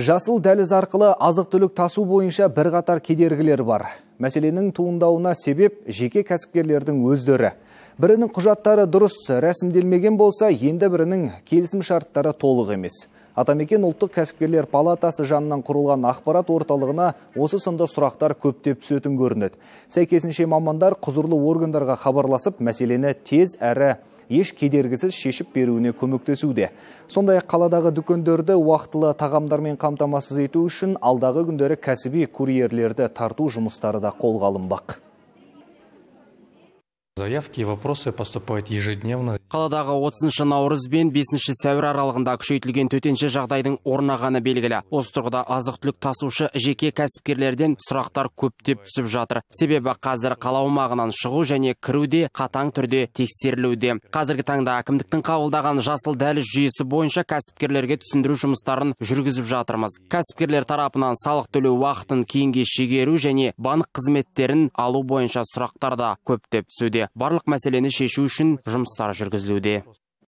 Жасыл дәліз арқылы азық түлік тасу бойынша бірқатар кедергілер бар. Мәселенің туындауына себеп жеке кәсіпкерлердің өздері. Бірінің құжаттары дұрыс рәсімделмеген болса, енді бірінің келісім шарттары толық емес. Атамекен ұлттық кәсіпкерлер палатасы жанынан құрылған ақпарат орталығына осы сынды сұрақтар көптеп түсетін көрінеді. Сәйкесінше мамандар құзырлы органдарға хабарласып, мәселені тез әрі еш кедергісіз шешіп беруіне көмектесуде сондай ақ қаладағы дүкендерді уақытылы тағамдармен қамтамасыз ету үшін алдағы күндері кәсіби курьерлерді тарту жұмыстары да қолға алынбақ Заявки и вопросы поступают ежедневно. Қаладағы 30 наурыз бен 5 сәуір аралығында күшейтілген төтенше жағдайдың орнағаны белгілі. Осы тұрғыда азық-түлік тасушы жеке кәсіпкерлерден сұрақтар көптеп түсіп жатыр. Себебі қазір қала аумағынан шығу және кіруде қатаң түрде тексерілуде. Қазіргі таңда әкімдіктің қабылдаған жасыл дәлі жүйесі бойынша кәсіпкерлерге түсіндіру жұмыстарын жүргізіп жатырмыз. Кәсіпкерлер тарапынан салық төлеу уақытын кейінге шегеру және банк қызметтерін алу бойынша сұрақтар да көптеп түсуде барлық мәселені шешу үшін жұмыстар жүргізілуде